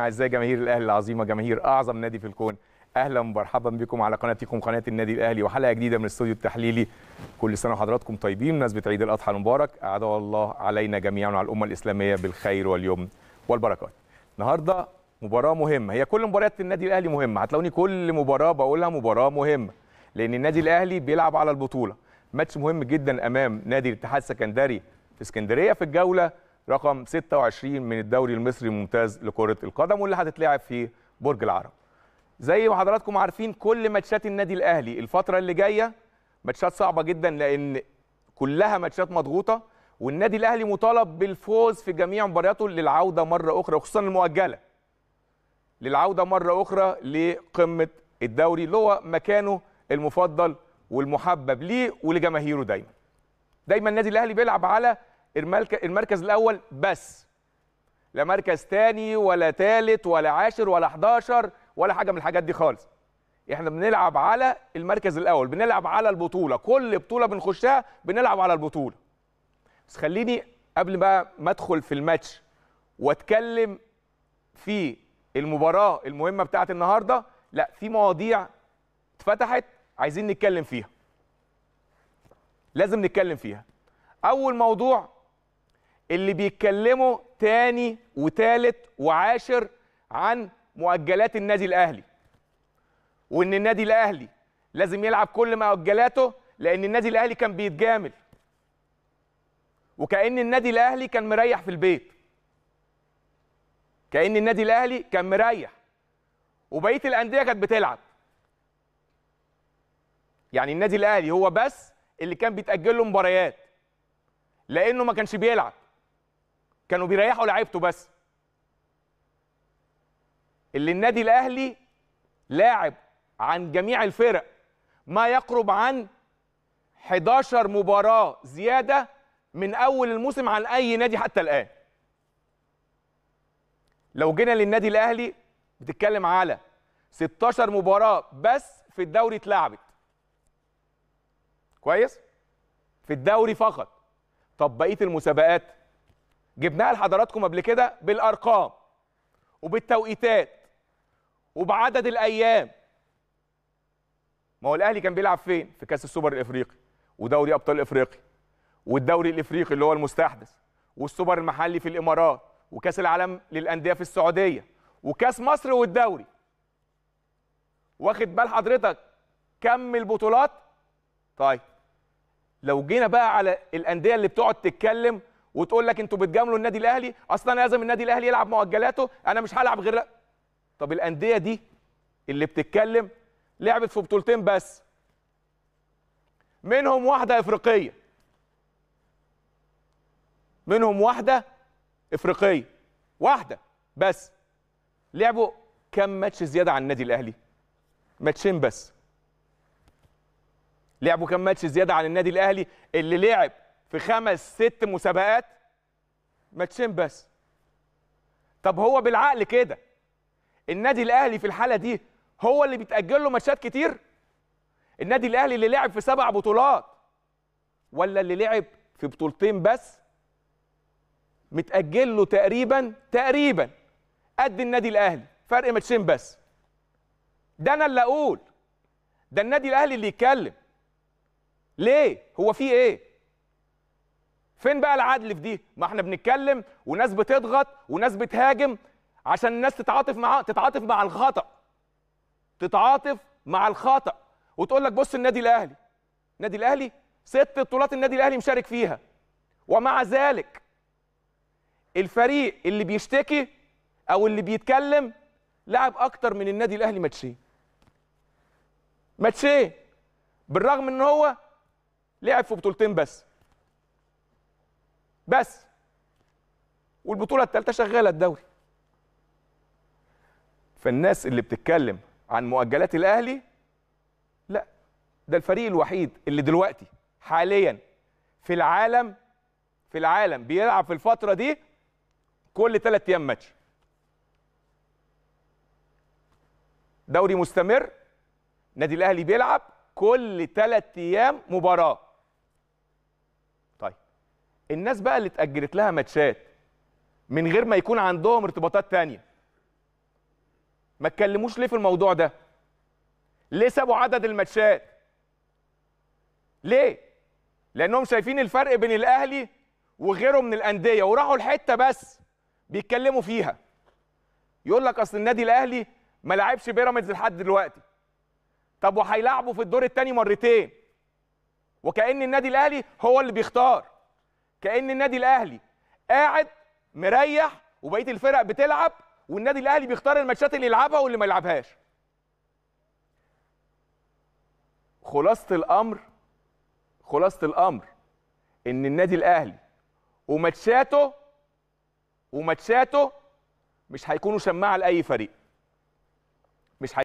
اعزائي جماهير الاهلي العظيمه جماهير اعظم نادي في الكون اهلا ومرحبا بكم على قناتكم قناه النادي الاهلي وحلقه جديده من الاستوديو التحليلي كل سنه وحضراتكم طيبين بمناسبه عيد الاضحى المبارك اعاد الله علينا جميعا وعلى الامه الاسلاميه بالخير واليمن والبركات النهارده مباراه مهمه هي كل مباريات النادي الاهلي مهمه هتلاقوني كل مباراه بقولها مباراه مهمه لان النادي الاهلي بيلعب على البطوله ماتش مهم جدا امام نادي الاتحاد السكندري في اسكندريه في الجوله رقم 26 من الدوري المصري الممتاز لكره القدم واللي هتتلعب في برج العرب. زي ما حضراتكم عارفين كل ماتشات النادي الاهلي الفتره اللي جايه ماتشات صعبه جدا لان كلها ماتشات مضغوطه والنادي الاهلي مطالب بالفوز في جميع مبارياته للعوده مره اخرى وخصوصا المؤجله. للعوده مره اخرى لقمه الدوري اللي هو مكانه المفضل والمحبب ليه ولجماهيره دايما. دايما النادي الاهلي بيلعب على المركز الاول بس لا مركز تاني ولا تالت ولا عاشر ولا 11 ولا حاجه من الحاجات دي خالص احنا بنلعب على المركز الاول بنلعب على البطوله كل بطوله بنخشها بنلعب على البطوله بس خليني قبل بقى ما ادخل في الماتش واتكلم في المباراه المهمه بتاعه النهارده لا في مواضيع اتفتحت عايزين نتكلم فيها لازم نتكلم فيها اول موضوع اللي بيتكلموا تاني وتالت وعاشر عن مؤجلات النادي الاهلي وان النادي الاهلي لازم يلعب كل مؤجلاته لان النادي الاهلي كان بيتجامل وكأن النادي الاهلي كان مريح في البيت كأن النادي الاهلي كان مريح وبقيه الانديه كانت بتلعب يعني النادي الاهلي هو بس اللي كان بيتأجل له مباريات لانه ما كانش بيلعب كانوا بيريحوا لعيبته بس اللي النادي الاهلي لاعب عن جميع الفرق ما يقرب عن 11 مباراه زياده من اول الموسم عن اي نادي حتى الان لو جينا للنادي الاهلي بتتكلم على 16 مباراه بس في الدوري اتلعبت كويس في الدوري فقط طب بقيه المسابقات جبناها لحضراتكم قبل كده بالارقام وبالتوقيتات وبعدد الايام ما هو الاهلي كان بيلعب فين في كاس السوبر الافريقي ودوري ابطال افريقيا والدوري الافريقي اللي هو المستحدث والسوبر المحلي في الامارات وكاس العالم للانديه في السعوديه وكاس مصر والدوري واخد بال حضرتك كم البطولات طيب لو جينا بقى على الانديه اللي بتقعد تتكلم وتقول لك انتوا بتجاملوا النادي الاهلي اصلا لازم النادي الاهلي يلعب مؤجلاته انا مش هلعب غير لا. طب الانديه دي اللي بتتكلم لعبت في بطولتين بس منهم واحده افريقيه منهم واحده افريقيه واحده بس لعبوا كم ماتش زياده عن النادي الاهلي ماتشين بس لعبوا كم ماتش زياده عن النادي الاهلي اللي لعب في خمس ست مسابقات ماتشين بس طب هو بالعقل كده النادي الاهلي في الحاله دي هو اللي بيتاجل له ماتشات كتير النادي الاهلي اللي لعب في سبع بطولات ولا اللي لعب في بطولتين بس متاجل له تقريبا تقريبا قد النادي الاهلي فرق ماتشين بس ده انا اللي اقول ده النادي الاهلي اللي يتكلم ليه هو في ايه فين بقى العدل في دي ما احنا بنتكلم وناس بتضغط وناس بتهاجم عشان الناس تتعاطف مع تتعاطف مع الخطا تتعاطف مع الخطا وتقول لك بص النادي الاهلي النادي الاهلي ست بطولات النادي الاهلي مشارك فيها ومع ذلك الفريق اللي بيشتكي او اللي بيتكلم لعب اكتر من النادي الاهلي ماتشين ماتشين بالرغم ان هو لعب في بطولتين بس بس والبطوله الثالثه شغاله الدوري فالناس اللي بتتكلم عن مؤجلات الاهلي لا ده الفريق الوحيد اللي دلوقتي حاليا في العالم في العالم بيلعب في الفتره دي كل ثلاث ايام ماتش دوري مستمر نادي الاهلي بيلعب كل ثلاث ايام مباراه طيب الناس بقى اللي اتاجلت لها ماتشات من غير ما يكون عندهم ارتباطات تانية ما اتكلموش ليه في الموضوع ده ليه سابوا عدد الماتشات ليه لانهم شايفين الفرق بين الاهلي وغيره من الانديه وراحوا الحته بس بيتكلموا فيها يقول لك اصل النادي الاهلي ما لعبش بيراميدز لحد دلوقتي طب وهيلعبوا في الدور الثاني مرتين وكان النادي الاهلي هو اللي بيختار كان النادي الاهلي قاعد مريح وبقيه الفرق بتلعب والنادي الاهلي بيختار الماتشات اللي يلعبها واللي ما يلعبهاش خلاصه الامر خلاصه الامر ان النادي الاهلي وماتشاته وماتشاته مش هيكونوا شماعه لاي فريق